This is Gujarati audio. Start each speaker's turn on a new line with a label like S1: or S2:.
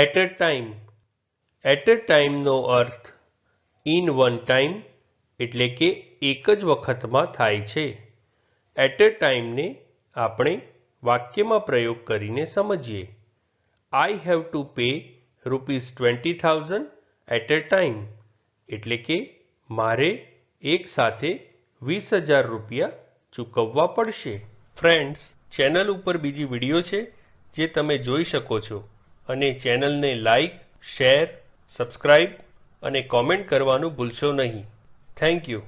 S1: at a time
S2: at a ટાઈમનો અર્થ ઇન વન ટાઈમ એટલે કે એક જ વખતમાં થાય છે એટ a ટાઈમને આપણે વાક્યમાં પ્રયોગ કરીને સમજીએ I have to pay rupees twenty thousand at a time એટલે કે મારે એક સાથે વીસ હજાર રૂપિયા ચૂકવવા પડશે ફ્રેન્ડ્સ ચેનલ ઉપર બીજી વિડીયો છે જે તમે જોઈ શકો છો અને ચેનલને લાઇક શેર સબસ્ક્રાઇબ અને કોમેન્ટ કરવાનું ભૂલશો નહીં થેન્ક યુ